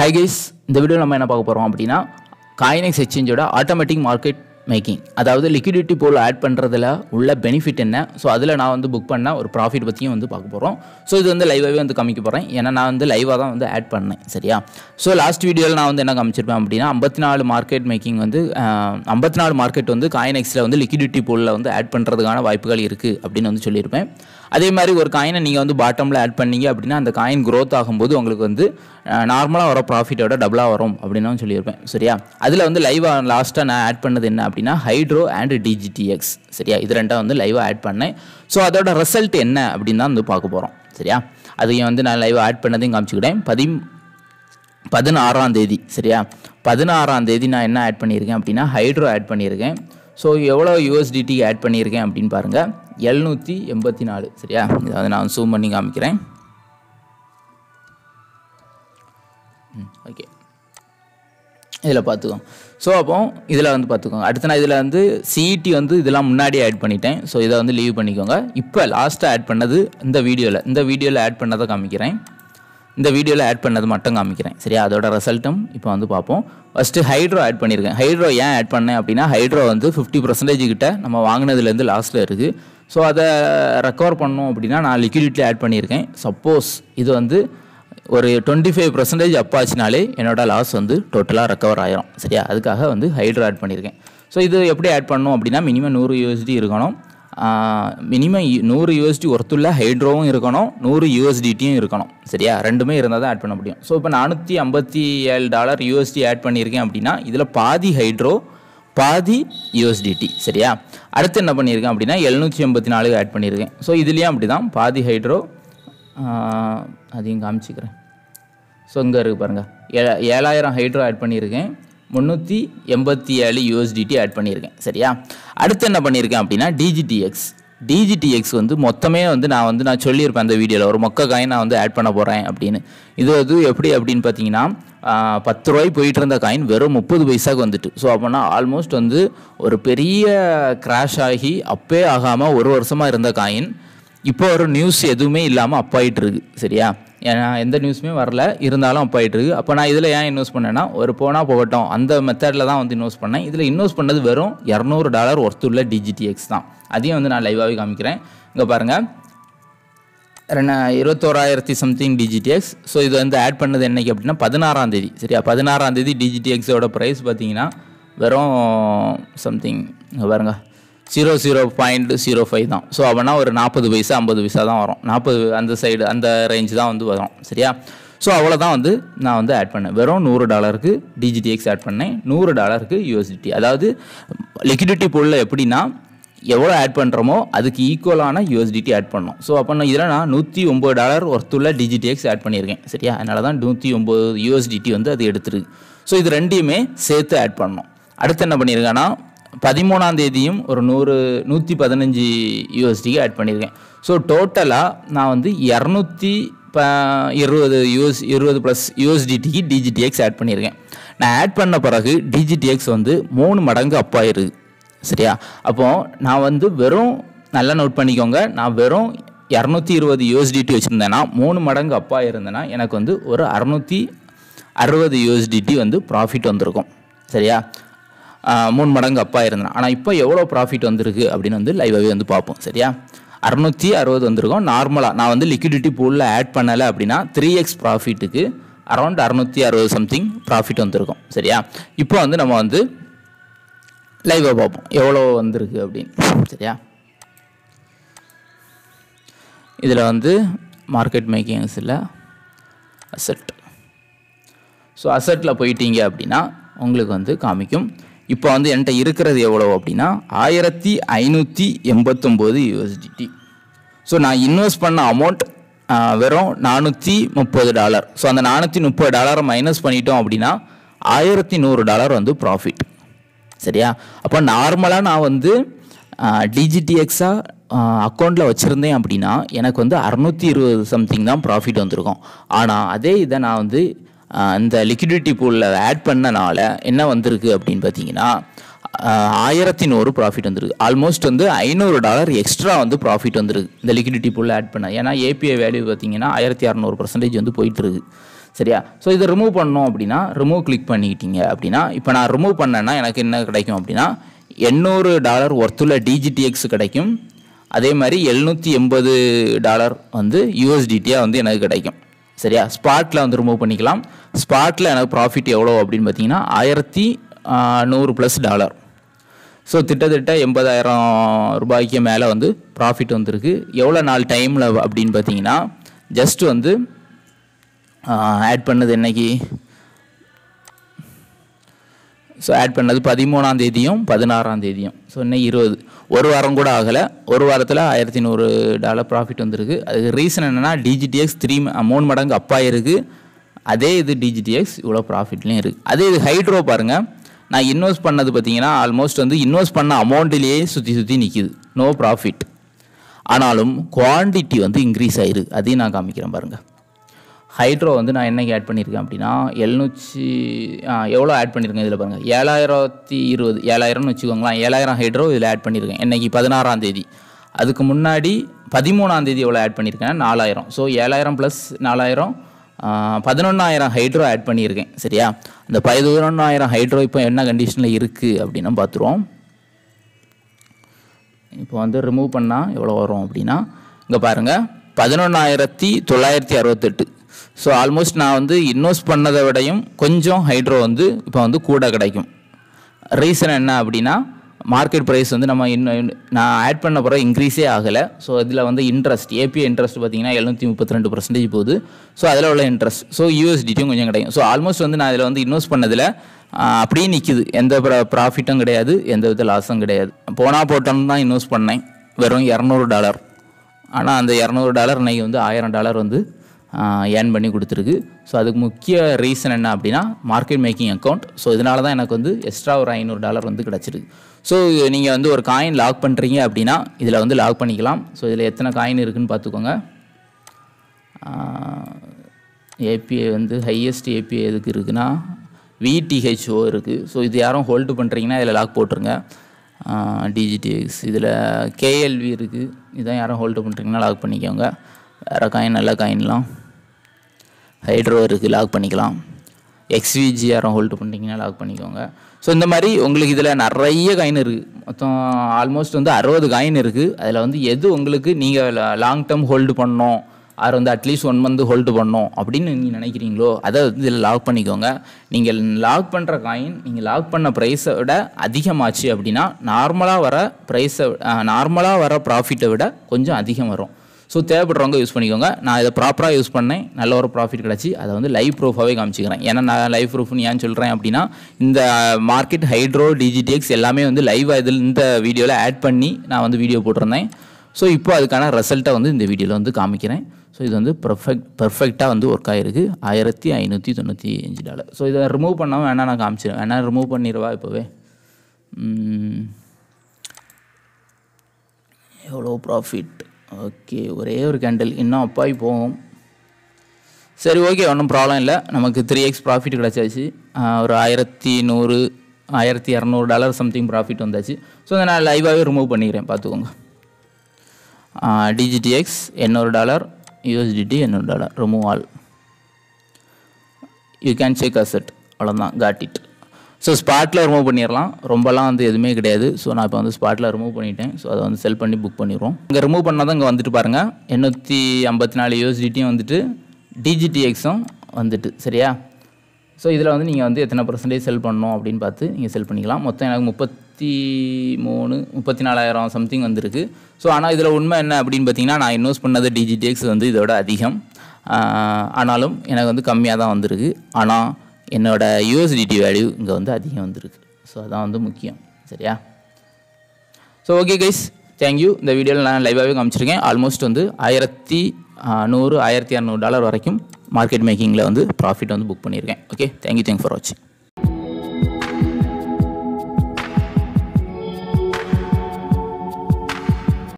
hi guys இந்த video நம்ம என்ன பார்க்க போகிறோம் அப்படின்னா காயினெக்ஸ் எக்ஸ்சேஞ்சோட ஆட்டோமேட்டிக் மார்க்கெட் மேக்கிங் அதாவது லிக்விடிட்டி போல் ஆட் பண்ணுறதுல உள்ள பெனிஃபிட் என்ன ஸோ அதில் நான் வந்து புக் பண்ண ஒரு ப்ராஃபிட் பற்றியும் வந்து பார்க்க போகிறோம் ஸோ இது வந்து லைவாகவே வந்து காமிக்க போகிறேன் ஏன்னா நான் வந்து லைவாக தான் வந்து ஆட் பண்ணேன் சரியா ஸோ லாஸ்ட் வீடியோவில் நான் வந்து என்ன காமிச்சிருப்பேன் அப்படின்னா ஐம்பத்தி நாலு மார்க்கெட் மேக்கிங் வந்து ஐம்பத்தி நாலு மார்க்கெட் வந்து காயின் எக்ஸில் வந்து லிக்விடிட்டி போலில் வந்து ஆட் பண்ணுறதுக்கான வாய்ப்புகள் இருக்குது அப்படின்னு வந்து சொல்லியிருப்பேன் அதே மாதிரி ஒரு காயினை நீங்கள் வந்து பாட்டமில் ஆட் பண்ணீங்க அப்படின்னா அந்த காயின் க்ரோத் ஆகும்போது உங்களுக்கு வந்து நார்மலாக வர ப்ராஃபிட்டோட டபுளாக வரும் அப்படின்னு சொல்லியிருப்பேன் சரியா அதில் வந்து லைவாக லாஸ்ட்டாக நான் ஆட் பண்ணது என்ன அப்படின்னா ஹைட்ரோ அண்ட் டிஜிடிஎக்ஸ் சரியா இது ரெண்டாக வந்து லைவாக ஆட் பண்ணேன் ஸோ அதோட ரிசல்ட் என்ன அப்படின்னு தான் வந்து பார்க்க போகிறோம் சரியா அதையும் வந்து நான் லைவாக ஆட் பண்ணதையும் காமிச்சுக்கிட்டேன் பதி பதினாறாம் தேதி சரியா பதினாறாம் தேதி நான் என்ன ஆட் பண்ணியிருக்கேன் அப்படின்னா ஹைட்ரோ ஆட் பண்ணியிருக்கேன் ஸோ எவ்வளோ யூஎஸ்டிடி ஆட் பண்ணியிருக்கேன் அப்படின்னு பாருங்கள் எழுநூற்றி எண்பத்தி நாலு சரியா இதை வந்து நான் ஜூம் பண்ணி காமிக்கிறேன் ஓகே இதில் பார்த்துக்கோங்க ஸோ அப்போ இதில் வந்து பார்த்துக்கோங்க அடுத்த நான் இதில் வந்து சிஇடி e வந்து இதெல்லாம் முன்னாடியே ஆட் பண்ணிட்டேன் ஸோ இதை வந்து லீவ் பண்ணிக்கோங்க இப்போ லாஸ்ட்டாக ஆட் பண்ணது இந்த வீடியோவில் இந்த வீடியோவில் ஆட் பண்ணதை காமிக்கிறேன் இந்த வீடியோவில் ஆட் பண்ணது மட்டும் காமிக்கிறேன் சரியா அதோட ரிசல்ட்டும் இப்போ வந்து பார்ப்போம் ஃபஸ்ட்டு ஹைட்ரோ ஆட் பண்ணியிருக்கேன் ஹைட்ரோ ஏன் ஆட் பண்ணேன் அப்படின்னா ஹைட்ரோ வந்து ஃபிஃப்டி பர்சன்டேஜ் கிட்ட நம்ம வாங்கினதுலேருந்து லாஸ்ட்டில் இருக்குது ஸோ அதை ரெக்கவர் பண்ணோம் அப்படின்னா நான் லிக்விடிட்டி ஆட் பண்ணியிருக்கேன் சப்போஸ் இது வந்து ஒரு டுவெண்ட்டி ஃபைவ் பர்சன்டேஜ் அப்பாச்சினாலே என்னோடய லாஸ் வந்து டோட்டலாக ரெக்கவர் ஆகிரும் சரியா அதுக்காக வந்து ஹைட்ரோ ஆட் பண்ணியிருக்கேன் ஸோ இது எப்படி ஆட் பண்ணணும் அப்படின்னா மினிமம் நூறு யூஎஸ்டி இருக்கணும் மினிமம் நூறு யூஎஸ்டி ஒர்த்துள்ள ஹைட்ரோவும் இருக்கணும் நூறு யூஎஸ்டிடியும் இருக்கணும் சரியா ரெண்டுமே இருந்தால் தான் ஆட் பண்ண முடியும் ஸோ இப்போ நானூற்றி ஐம்பத்தி ஏழு டாலர் யூஎஸ்டி ஆட் பண்ணியிருக்கேன் அப்படின்னா இதில் பாதி ஹைட்ரோ பாதி யூஎஸ்டிடி சரியா அடுத்து என்ன பண்ணியிருக்கேன் அப்படின்னா எழுநூற்றி எண்பத்தி நாலு ஆட் பண்ணியிருக்கேன் ஸோ இதுலேயும் அப்படி தான் பாதி ஹைட்ரோ அதையும் காமிச்சிக்கிறேன் ஸோ இங்கே இருக்குது பாருங்கள் ஏ ஏழாயிரம் ஹைட்ரோ ஆட் பண்ணியிருக்கேன் முந்நூற்றி எண்பத்தி ஏழு யூஎஸ்டிடி ஆட் பண்ணியிருக்கேன் சரியா அடுத்து என்ன பண்ணியிருக்கேன் அப்படின்னா டிஜிடிஎக்ஸ் டிஜிடிஎக்ஸ் வந்து மொத்தமே வந்து நான் வந்து நான் சொல்லியிருப்பேன் அந்த வீடியோவில் ஒரு மொக்க காயின் நான் வந்து ஆட் பண்ண போகிறேன் அப்படின்னு இது வந்து எப்படி அப்படின்னு பார்த்தீங்கன்னா பத்து ரூபாய் போயிட்டு இருந்த காயின் வெறும் முப்பது பைசாவுக்கு வந்துட்டு ஸோ அப்போனா ஆல்மோஸ்ட் வந்து ஒரு பெரிய கிராஷ் ஆகி அப்பே ஆகாமல் ஒரு வருஷமாக இருந்த காயின் இப்போ ஒரு நியூஸ் எதுவுமே இல்லாமல் அப்பாயிட்டு இருக்கு சரியா ஏன்னா எந்த நியூஸுமே வரல இருந்தாலும் அப்பாயிட்டு இருக்கு அப்போ நான் இதில் ஏன் இன்வெஸ்ட் பண்ணேன்னா ஒரு போனால் போகட்டும் அந்த மெத்தடில் தான் வந்து இன்வெஸ்ட் பண்ணேன் இதில் இன்வெஸ்ட் பண்ணது வெறும் இரநூறு டாலர் ஒர்த்து உள்ள டிஜிடிஎக்ஸ் தான் அதையும் வந்து நான் லைவாகவே காமிக்கிறேன் இங்கே பாருங்கள் ரெண்டு இருபத்தோராயிரத்தி சம்திங் டிஜிடிஎக்ஸ் ஸோ இது வந்து ஆட் பண்ணது என்றைக்கு அப்படின்னா பதினாறாம் தேதி சரியா பதினாறாம் தேதி டிஜிடிஎக்ஸோட ப்ரைஸ் பார்த்தீங்கன்னா வெறும் சம்திங் இங்கே பாருங்கள் zero zero point zero five தான் ஸோ அவனால் ஒரு நாற்பது பைசா ஐம்பது பைசா தான் வரும் நாற்பது அந்த சைடு அந்த ரேஞ்ச் தான் வந்து வரும் சரியா ஸோ அவ்வளோ தான் வந்து நான் வந்து ஆட் பண்ணேன் வெறும் நூறு டாலருக்கு டிஜிடிஎக்ஸ் ஆட் பண்ணேன் நூறு டாலருக்கு யூஎஸ்டிடி அதாவது லிக்விடிட்டி பொருளில் எப்படின்னா எவ்வளோ ஆட் பண்ணுறோமோ அதுக்கு ஈக்குவலான யூஎஸ்டிடி ஆட் பண்ணோம் ஸோ அப்போ நான் இதில் நான் நூற்றி ஒம்பது டாலர் ஒருத்துள்ள டிஜிடிஎக்ஸ் ஆட் பண்ணியிருக்கேன் சரியா அதனால தான் நூற்றி ஒம்பது யூஎஸ்டிடி வந்து அது எடுத்துருக்கு ஸோ இது ரெண்டையுமே சேர்த்து ஆட் பண்ணோம் அடுத்து என்ன பண்ணியிருக்கேன்னா பதிமூணாம் தேதியும் ஒரு நூறு நூற்றி பதினஞ்சு யூஎஸ்டிக்கு ஆட் பண்ணியிருக்கேன் ஸோ டோட்டலாக நான் வந்து இரநூத்தி ப இருபது யூஎஸ் இருபது ப்ளஸ் யூஎஸ்டிடிக்கு டிஜிடிஎக்ஸ் ஆட் பண்ணியிருக்கேன் நான் ஆட் பண்ண பிறகு டிஜிடிஎக்ஸ் வந்து மூணு மடங்கு அப்பாயிருது சரியா அப்போது நான் வந்து வெறும் நல்லா நோட் பண்ணிக்கோங்க நான் வெறும் இரநூத்தி இருபது யூஎஸ்டிடி வச்சுருந்தேன்னா மூணு மடங்கு அப்பா இருந்தேன்னா எனக்கு வந்து ஒரு அறநூற்றி அறுபது யூஎஸ்டிடி வந்து ப்ராஃபிட் வந்திருக்கும் சரியா மூணு மடங்கு அப்பா இருந்தான் ஆனால் இப்போ எவ்வளோ ப்ராஃபிட் வந்திருக்கு அப்படின்னு வந்து லைவாகவே வந்து பார்ப்போம் சரியா அறுநூத்தி அறுபது வந்திருக்கோம் நார்மலாக நான் வந்து லிக்விடிட்டி பூலில் ஆட் பண்ணலை அப்படின்னா த்ரீ எக்ஸ் ப்ராஃபிட்டுக்கு அரௌண்ட் அறுநூத்தி அறுபது சம்திங் ப்ராஃபிட் வந்திருக்கும் சரியா இப்போ வந்து நம்ம வந்து லைவாக பார்ப்போம் எவ்வளோ வந்திருக்கு அப்படின்னு சரியா இதில் வந்து மார்க்கெட் மேக்கிங்ஸில் அசட் ஸோ அசட்டில் போயிட்டீங்க அப்படின்னா உங்களுக்கு வந்து காமிக்கும் இப்போ வந்து என்கிட்ட இருக்கிறது எவ்வளோ அப்படின்னா ஆயிரத்தி ஐநூற்றி எண்பத்தொம்போது யூஎஸ்டிடி ஸோ நான் இன்வெஸ்ட் பண்ண அமௌண்ட் வெறும் நானூற்றி முப்பது டாலர் ஸோ அந்த நானூற்றி முப்பது டாலரை மைனஸ் பண்ணிட்டோம் அப்படின்னா ஆயிரத்தி நூறு டாலர் வந்து ப்ராஃபிட் சரியா அப்போ நார்மலாக நான் வந்து டிஜிடிஎக்ஸாக அக்கௌண்ட்டில் வச்சுருந்தேன் அப்படின்னா எனக்கு வந்து அறநூற்றி இருபது சம்திங் தான் ப்ராஃபிட் வந்திருக்கும் ஆனால் அதே இதை நான் வந்து அந்த லிக்விடிட்டி பூலில் ஆட் பண்ணனால என்ன வந்திருக்கு அப்படின்னு பார்த்தீங்கன்னா ஆயிரத்தி நூறு ப்ராஃபிட் வந்துருக்கு ஆல்மோஸ்ட் வந்து ஐநூறு டாலர் எக்ஸ்ட்ரா வந்து ப்ராஃபிட் வந்துருக்கு இந்த லிக்விடிட்டி பூலில் ஆட் பண்ண ஏன்னா ஏபிஐ வேல்யூ பார்த்தீங்கன்னா ஆயிரத்தி அறநூறு பர்சன்டேஜ் வந்து இருக்கு சரியா ஸோ இதை ரிமூவ் பண்ணோம் அப்படின்னா ரிமூவ் கிளிக் பண்ணிக்கிட்டீங்க அப்படின்னா இப்போ நான் ரிமூவ் பண்ணேன்னா எனக்கு என்ன கிடைக்கும் அப்படின்னா எண்ணூறு டாலர் ஒர்த்துள்ள டிஜிடிஎக்ஸ் கிடைக்கும் அதே மாதிரி எழுநூற்றி எண்பது டாலர் வந்து யூஎஸ்டிடியாக வந்து எனக்கு கிடைக்கும் சரியா ஸ்பாட்டில் வந்து ரிமூவ் பண்ணிக்கலாம் ஸ்பாட்டில் எனக்கு ப்ராஃபிட் எவ்வளோ அப்படின்னு பார்த்தீங்கன்னா ஆயிரத்தி நூறு ப்ளஸ் டாலர் ஸோ திட்டத்திட்ட எண்பதாயிரம் ரூபாய்க்கு மேலே வந்து ப்ராஃபிட் வந்திருக்கு எவ்வளோ நாள் டைமில் அப்படின்னு பார்த்தீங்கன்னா ஜஸ்ட் வந்து ஆட் பண்ணது என்னைக்கு ஸோ ஆட் பண்ணது பதிமூணாம் தேதியும் பதினாறாம் தேதியும் ஸோ இன்னும் இருபது ஒரு வாரம் கூட ஆகலை ஒரு வாரத்தில் ஆயிரத்தி நூறு டாலர் ப்ராஃபிட் வந்திருக்கு அதுக்கு ரீசன் என்னென்னா டிஜிடிஎக்ஸ் த்ரீ மூணு மடங்கு அப்பா இருக்குது அதே இது டிஜிடிஎக்ஸ் இவ்வளோ ப்ராஃபிட்லேயும் இருக்குது அதே இது ஹைட்ரோ பாருங்கள் நான் இன்வெஸ்ட் பண்ணது பார்த்தீங்கன்னா ஆல்மோஸ்ட் வந்து இன்வெஸ்ட் பண்ண அமௌண்ட்டிலேயே சுற்றி சுற்றி நிற்கிது நோ ப்ராஃபிட் ஆனாலும் குவான்டிட்டி வந்து இன்க்ரீஸ் ஆயிருக்கு அதையும் நான் காமிக்கிறேன் பாருங்கள் ஹைட்ரோ வந்து நான் என்னைக்கு ஆட் பண்ணியிருக்கேன் அப்படின்னா எழுநூற்றி எவ்வளோ ஆட் பண்ணியிருக்கேன் இதில் பாருங்கள் ஏழாயிரத்தி இருபது ஏழாயிரம்னு வச்சுக்கோங்களேன் ஏழாயிரம் ஹைட்ரோ இதில் ஆட் பண்ணியிருக்கேன் என்றைக்கு பதினாறாம் தேதி அதுக்கு முன்னாடி பதிமூணாம் தேதி எவ்வளோ ஆட் பண்ணியிருக்கேன் நாலாயிரம் ஸோ ஏழாயிரம் ப்ளஸ் நாலாயிரம் பதினொன்றாயிரம் ஹைட்ரோ ஆட் பண்ணியிருக்கேன் சரியா அந்த பதினொன்றாயிரம் ஹைட்ரோ இப்போ என்ன கண்டிஷனில் இருக்குது அப்படின்னு பார்த்துருவோம் இப்போ வந்து ரிமூவ் பண்ணால் எவ்வளோ வரும் அப்படின்னா இங்கே பாருங்கள் பதினொன்றாயிரத்தி தொள்ளாயிரத்தி அறுபத்தெட்டு ஸோ ஆல்மோஸ்ட் நான் வந்து இன்வெஸ்ட் பண்ணதை விடையும் கொஞ்சம் ஹைட்ரோ வந்து இப்போ வந்து கூட கிடைக்கும் ரீசன் என்ன அப்படின்னா மார்க்கெட் ப்ரைஸ் வந்து நம்ம இன்னும் நான் ஆட் பண்ண போகிற இன்க்ரீஸே ஆகலை ஸோ இதில் வந்து இன்ட்ரெஸ்ட் ஏபி இன்ட்ரெஸ்ட் பார்த்திங்கன்னா எழுநூற்றி முப்பத்தி ரெண்டு பர்சன்டேஜ் போகுது ஸோ அதில் உள்ள இன்ட்ரெஸ்ட் ஸோ யூஎஸ்டிட்டியும் கொஞ்சம் கிடைக்கும் ஸோ ஆல்மோஸ்ட் வந்து நான் இதில் வந்து இன்வெஸ்ட் பண்ணதில் அப்படியே நிற்கிது எந்த ப்ராஃபிட்டும் கிடையாது எந்த வித லாஸும் கிடையாது போனால் போட்டோன்னு தான் இன்வெஸ்ட் பண்ணேன் வெறும் இரநூறு டாலர் ஆனால் அந்த இரநூறு டாலர் இன்றைக்கி வந்து ஆயிரம் டாலர் வந்து ஏர்ன் பண்ணி கொடுத்துருக்கு ஸோ அதுக்கு முக்கிய ரீசன் என்ன அப்படின்னா மார்க்கெட் மேக்கிங் அக்கௌண்ட் ஸோ இதனால தான் எனக்கு வந்து எக்ஸ்ட்ரா ஒரு ஐநூறு டாலர் வந்து கிடச்சிருக்கு ஸோ நீங்கள் வந்து ஒரு காயின் லாக் பண்ணுறீங்க அப்படின்னா இதில் வந்து லாக் பண்ணிக்கலாம் ஸோ இதில் எத்தனை காயின் இருக்குதுன்னு பார்த்துக்கோங்க ஏபிஐ வந்து ஹையஸ்ட் ஏபிஐ எதுக்கு இருக்குன்னா விடிஹெச்ஓ இருக்குது ஸோ இது யாரும் ஹோல்டு பண்ணுறீங்கன்னா இதில் லாக் போட்டுருங்க டிஜிடிஎக்ஸ் இதில் கேஎல்வி இருக்குது இதான் யாரும் ஹோல்டு பண்ணுறீங்கன்னா லாக் பண்ணிக்கோங்க வேறு காயின் நல்ல காயின்லாம் ஹைட்ரோ இருக்குது லாக் பண்ணிக்கலாம் எக்ஸ்விஜிஆரம் ஹோல்டு பண்ணிட்டீங்கன்னா லாக் பண்ணிக்கோங்க ஸோ இந்த மாதிரி உங்களுக்கு இதில் நிறைய காயின் இருக்குது மொத்தம் ஆல்மோஸ்ட் வந்து அறுபது காயின் இருக்குது அதில் வந்து எது உங்களுக்கு நீங்கள் லாங் டேர்ம் ஹோல்டு பண்ணோம் அது வந்து அட்லீஸ்ட் ஒன் மந்த் ஹோல்டு பண்ணோம் அப்படின்னு நீங்கள் நினைக்கிறீங்களோ அதை வந்து இதில் லாக் பண்ணிக்கோங்க நீங்கள் லாக் பண்ணுற காயின் நீங்கள் லாக் பண்ண ப்ரைஸை விட அதிகமாச்சு அப்படின்னா நார்மலாக வர ப்ரைஸை நார்மலாக வர ப்ராஃபிட்டை விட கொஞ்சம் அதிகம் வரும் ஸோ தேவைப்படுறவங்க யூஸ் பண்ணிக்கோங்க நான் இதை ப்ராப்பராக யூஸ் பண்ணேன் நல்ல ஒரு ப்ராஃபிட் கிடச்சி அதை வந்து லைவ் ப்ரூஃபாகவே காமிச்சிக்கிறேன் ஏன்னா நான் லைவ் ப்ரூஃப்னு ஏன் சொல்கிறேன் அப்படின்னா இந்த மார்க்கெட் ஹைட்ரோ டிஜிடிஎக்ஸ் எல்லாமே வந்து லைவாக இதில் இந்த வீடியோவில் ஆட் பண்ணி நான் வந்து வீடியோ போட்டிருந்தேன் ஸோ இப்போ அதுக்கான ரிசல்ட்டை வந்து இந்த வீடியோவில் வந்து காமிக்கிறேன் ஸோ இது வந்து பர்ஃபெக்ட் பர்ஃபெக்டாக வந்து ஒர்க் ஆகிருக்கு ஆயிரத்தி ஐநூற்றி தொண்ணூற்றி அஞ்சு டாலர் ஸோ இதை ரிமூவ் பண்ணாமல் வேணால் நான் காமிச்சிடுவேன் வேணா ரிமூவ் பண்ணிடுவா இப்போவே எவ்வளோ ப்ராஃபிட் ஓகே ஒரே ஒரு கேண்டில் இன்னும் அப்பாய் போகும் சரி ஓகே ஒன்றும் ப்ராப்ளம் இல்லை நமக்கு த்ரீ எக்ஸ் ப்ராஃபிட் கிடச்சாச்சு ஒரு ஆயிரத்தி நூறு ஆயிரத்தி இரநூறு டாலர் சம்திங் ப்ராஃபிட் வந்தாச்சு ஸோ அதை நான் லைவாகவே ரிமூவ் பண்ணிக்கிறேன் பார்த்துக்கோங்க டிஜிடிஎக்ஸ் எண்ணூறு டாலர் யூஎஸ்டிடி எண்ணூறு dollar remove all you can check asset அவ்வளோதான் காட் இட் ஸோ ஸ்பாட்டில் ரிமூவ் பண்ணிடலாம் ரொம்பலாம் வந்து எதுவுமே கிடையாது ஸோ நான் இப்போ வந்து ஸ்பாட்டில் ரிமூவ் பண்ணிட்டேன் ஸோ அதை வந்து செல் பண்ணி புக் பண்ணிடுவோம் இங்கே ரிமூவ் பண்ணால் தான் இங்கே வந்துட்டு பாருங்கள் எண்ணூற்றி ஐம்பத்தி நாலு யூஎஸ்டிட்டியும் வந்துட்டு டிஜிடிஎக்ஸும் வந்துட்டு சரியா ஸோ இதில் வந்து நீங்கள் வந்து எத்தனை பர்சன்டேஜ் செல் பண்ணணும் அப்படின்னு பார்த்து நீங்கள் செல் பண்ணிக்கலாம் மொத்தம் எனக்கு முப்பத்தி மூணு முப்பத்தி நாலாயிரம் சம்திங் வந்திருக்கு ஸோ ஆனால் இதில் உண்மை என்ன அப்படின்னு பார்த்தீங்கன்னா நான் இன்வெஸ்ட் பண்ணது டிஜிடிஎக்ஸ் வந்து இதோட அதிகம் ஆனாலும் எனக்கு வந்து கம்மியாக தான் வந்திருக்கு ஆனால் என்னோடய யூஎஸ்டிடி வேல்யூ இங்கே வந்து அதிகம் வந்துருக்கு ஸோ அதான் வந்து முக்கியம் சரியா ஸோ ஓகே கைஸ் தேங்க்யூ இந்த வீடியோவில் நான் லைவாகவே காமிச்சிருக்கேன் ஆல்மோஸ்ட் வந்து ஆயிரத்தி நூறு ஆயிரத்தி இரநூறு டாலர் வரைக்கும் மார்க்கெட் மேக்கிங்கில் வந்து ப்ராஃபிட் வந்து புக் பண்ணியிருக்கேன் ஓகே தேங்க்யூ தேங்க் ஃபார் வாட்சிங்